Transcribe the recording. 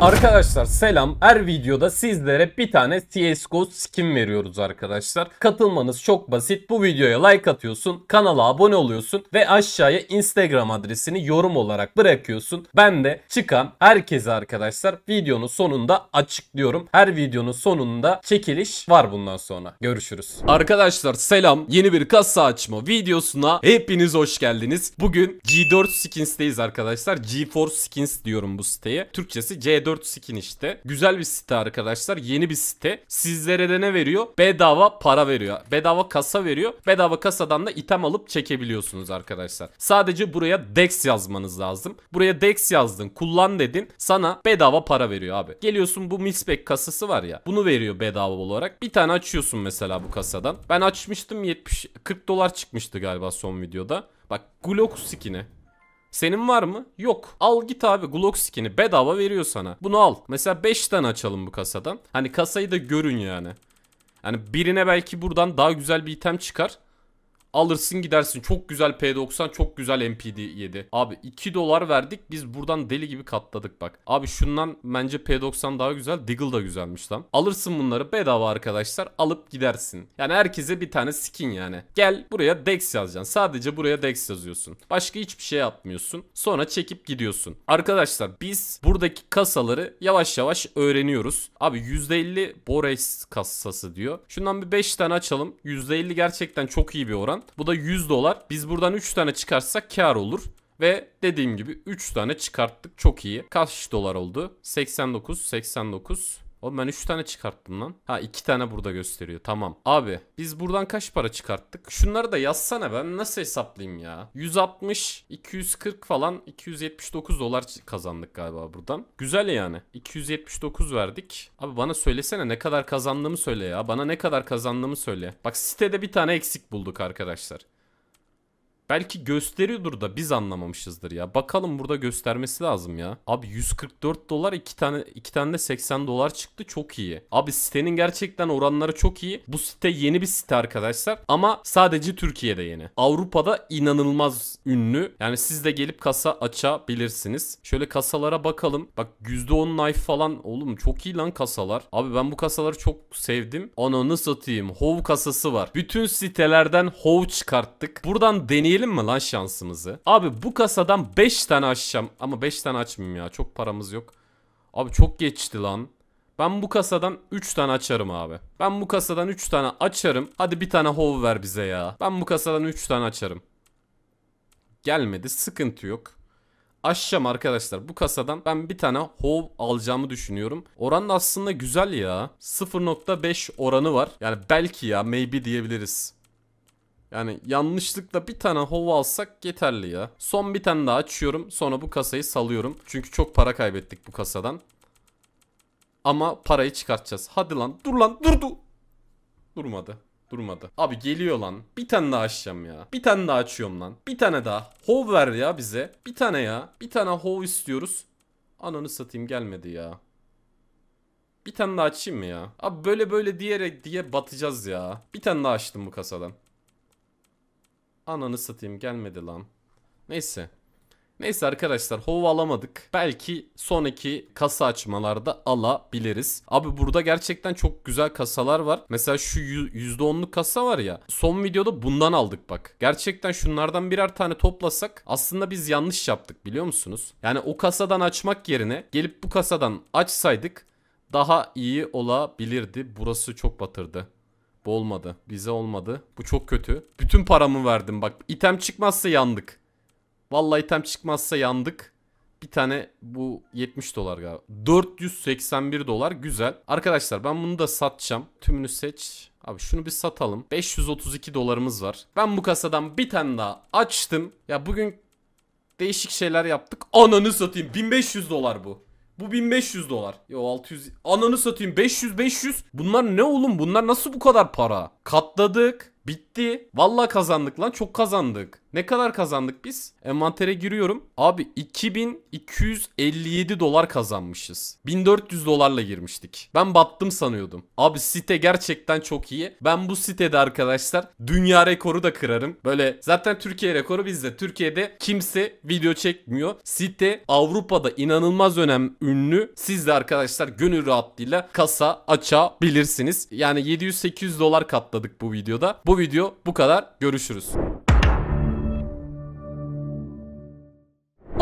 Arkadaşlar selam. Her videoda sizlere bir tane CSGO skin veriyoruz arkadaşlar. Katılmanız çok basit. Bu videoya like atıyorsun, kanala abone oluyorsun ve aşağıya Instagram adresini yorum olarak bırakıyorsun. Ben de çıkan herkese arkadaşlar videonun sonunda açıklıyorum. Her videonun sonunda çekiliş var bundan sonra. Görüşürüz. Arkadaşlar selam. Yeni bir kasa açma videosuna hepiniz hoş geldiniz. Bugün G4 Skins'teyiz arkadaşlar. G4 Skins diyorum bu siteye. Türkçesi c g skin işte. Güzel bir site arkadaşlar. Yeni bir site. Sizlere de ne veriyor? Bedava para veriyor. Bedava kasa veriyor. Bedava kasadan da item alıp çekebiliyorsunuz arkadaşlar. Sadece buraya Dex yazmanız lazım. Buraya Dex yazdın. Kullan dedin. Sana bedava para veriyor abi. Geliyorsun bu Mispek kasası var ya. Bunu veriyor bedava olarak. Bir tane açıyorsun mesela bu kasadan. Ben açmıştım 70 40 dolar çıkmıştı galiba son videoda. Bak Glock skin'i senin var mı? Yok. Al git abi Glock skin'i bedava veriyor sana. Bunu al. Mesela 5 tane açalım bu kasadan. Hani kasayı da görün yani. Hani birine belki buradan daha güzel bir item çıkar. Alırsın gidersin. Çok güzel P90, çok güzel MPD 7. Abi 2 dolar verdik. Biz buradan deli gibi katladık bak. Abi şundan bence P90 daha güzel. Diggle da güzelmiş lan. Alırsın bunları bedava arkadaşlar. Alıp gidersin. Yani herkese bir tane skin yani. Gel buraya Dex yazacaksın. Sadece buraya Dex yazıyorsun. Başka hiçbir şey yapmıyorsun. Sonra çekip gidiyorsun. Arkadaşlar biz buradaki kasaları yavaş yavaş öğreniyoruz. Abi %50 Borex kasası diyor. Şundan bir 5 tane açalım. %50 gerçekten çok iyi bir oran. Bu da 100 dolar. Biz buradan 3 tane çıkarsak kar olur. Ve dediğim gibi 3 tane çıkarttık çok iyi. Kaç dolar oldu? 89, 89, Oğlum ben 3 tane çıkarttım lan. Ha 2 tane burada gösteriyor. Tamam. Abi biz buradan kaç para çıkarttık? Şunları da yazsana ben nasıl hesaplayayım ya? 160, 240 falan 279 dolar kazandık galiba buradan. Güzel yani. 279 verdik. Abi bana söylesene ne kadar kazandığımı söyle ya. Bana ne kadar kazandığımı söyle. Bak sitede bir tane eksik bulduk arkadaşlar. Belki gösteriyordur da biz anlamamışızdır ya. Bakalım burada göstermesi lazım ya. Abi 144 dolar iki tane iki tane de 80 dolar çıktı çok iyi. Abi sitenin gerçekten oranları çok iyi. Bu site yeni bir site arkadaşlar ama sadece Türkiye'de yeni. Avrupa'da inanılmaz ünlü. Yani siz de gelip kasa açabilirsiniz. Şöyle kasalara bakalım. Bak %10 knife falan oğlum çok iyi lan kasalar. Abi ben bu kasaları çok sevdim. Ananı satayım. Hov kasası var. Bütün sitelerden hov çıkarttık. Buradan deney Deneyelim mi lan şansımızı? Abi bu kasadan 5 tane açacağım. Ama 5 tane açmayayım ya. Çok paramız yok. Abi çok geçti lan. Ben bu kasadan 3 tane açarım abi. Ben bu kasadan 3 tane açarım. Hadi bir tane hov ver bize ya. Ben bu kasadan 3 tane açarım. Gelmedi. Sıkıntı yok. Açacağım arkadaşlar. Bu kasadan ben bir tane hov alacağımı düşünüyorum. Oran aslında güzel ya. 0.5 oranı var. Yani belki ya maybe diyebiliriz. Yani yanlışlıkla bir tane hova alsak yeterli ya. Son bir tane daha açıyorum. Sonra bu kasayı salıyorum. Çünkü çok para kaybettik bu kasadan. Ama parayı çıkartacağız. Hadi lan dur lan durdu. Durmadı. Durmadı. Abi geliyor lan. Bir tane daha açacağım ya. Bir tane daha açıyorum lan. Bir tane daha. Hov ver ya bize. Bir tane ya. Bir tane hov istiyoruz. Ananı satayım gelmedi ya. Bir tane daha açayım mı ya? Abi böyle böyle diyerek diye batacağız ya. Bir tane daha açtım bu kasadan. Ananı satayım gelmedi lan. Neyse. Neyse arkadaşlar hova alamadık. Belki sonraki kasa açmalarda alabiliriz. Abi burada gerçekten çok güzel kasalar var. Mesela şu %10'luk kasa var ya. Son videoda bundan aldık bak. Gerçekten şunlardan birer tane toplasak aslında biz yanlış yaptık biliyor musunuz? Yani o kasadan açmak yerine gelip bu kasadan açsaydık daha iyi olabilirdi. Burası çok batırdı. Bu olmadı. Bize olmadı. Bu çok kötü. Bütün paramı verdim bak. item çıkmazsa yandık. Vallahi item çıkmazsa yandık. Bir tane bu 70 dolar galiba. 481 dolar güzel. Arkadaşlar ben bunu da satacağım. Tümünü seç. Abi şunu bir satalım. 532 dolarımız var. Ben bu kasadan bir tane daha açtım. Ya bugün değişik şeyler yaptık. Ananı satayım. 1500 dolar bu. Bu 1500 dolar. Yo 600. Ananı satayım 500 500. Bunlar ne oğlum? Bunlar nasıl bu kadar para? Katladık. Bitti. Vallahi kazandık lan. Çok kazandık. Ne kadar kazandık biz? Envantere giriyorum. Abi 2257 dolar kazanmışız. 1400 dolarla girmiştik. Ben battım sanıyordum. Abi site gerçekten çok iyi. Ben bu sitede arkadaşlar dünya rekoru da kırarım. Böyle zaten Türkiye rekoru bizde. Türkiye'de kimse video çekmiyor. Site Avrupa'da inanılmaz önem ünlü. Siz de arkadaşlar gönül rahatlığıyla kasa açabilirsiniz. Yani 700-800 dolar katladık bu videoda. Bu video bu kadar. Görüşürüz.